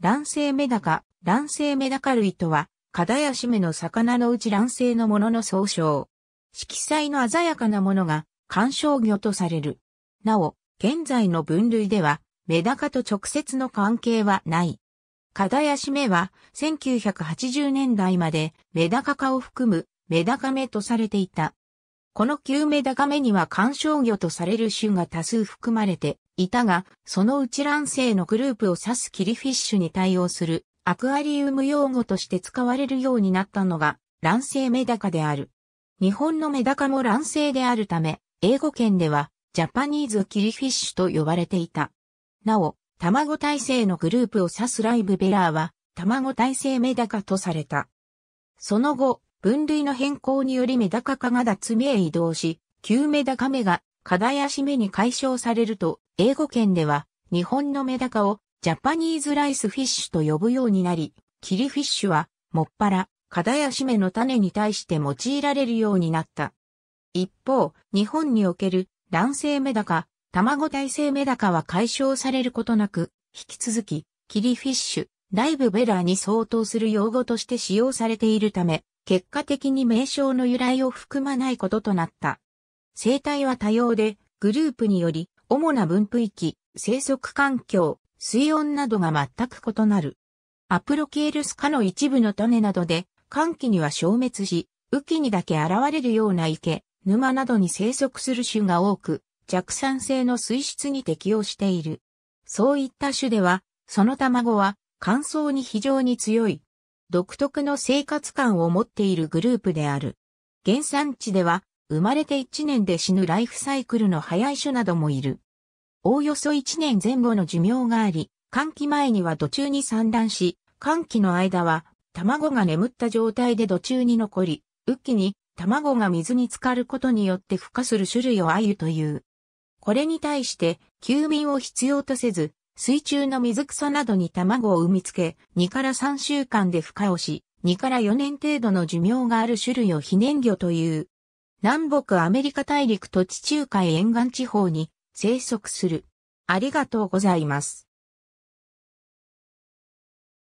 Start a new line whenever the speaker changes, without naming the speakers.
卵性メダカ、卵性メダカ類とは、カダヤシメの魚のうち卵性のものの総称。色彩の鮮やかなものが、観賞魚とされる。なお、現在の分類では、メダカと直接の関係はない。カダヤシメは、1980年代まで、メダカ科を含む、メダカメとされていた。この旧メダカメには観賞魚とされる種が多数含まれていたが、そのうち卵性のグループを指すキリフィッシュに対応するアクアリウム用語として使われるようになったのが卵性メダカである。日本のメダカも卵性であるため、英語圏ではジャパニーズキリフィッシュと呼ばれていた。なお、卵耐性のグループを指すライブベラーは、卵耐性メダカとされた。その後、分類の変更によりメダカ化が脱名移動し、旧メダカ目が課題や締に解消されると、英語圏では、日本のメダカをジャパニーズライスフィッシュと呼ぶようになり、キリフィッシュは、もっぱら、課題や締の種に対して用いられるようになった。一方、日本における卵性メダカ、卵耐性メダカは解消されることなく、引き続き、キリフィッシュ、ライブベラーに相当する用語として使用されているため、結果的に名称の由来を含まないこととなった。生態は多様で、グループにより、主な分布域、生息環境、水温などが全く異なる。アプロケールス科の一部の種などで、寒気には消滅し、雨季にだけ現れるような池、沼などに生息する種が多く、弱酸性の水質に適応している。そういった種では、その卵は乾燥に非常に強い。独特の生活感を持っているグループである。原産地では生まれて1年で死ぬライフサイクルの早い種などもいる。おおよそ1年前後の寿命があり、寒気前には土中に産卵し、寒気の間は卵が眠った状態で土中に残り、雨季に卵が水に浸かることによって孵化する種類をゆという。これに対して、休眠を必要とせず、水中の水草などに卵を産みつけ、2から3週間で孵化をし、2から4年程度の寿命がある種類を非年魚という。南北アメリカ大陸と地中海沿岸地方に生息する。ありがとうございます。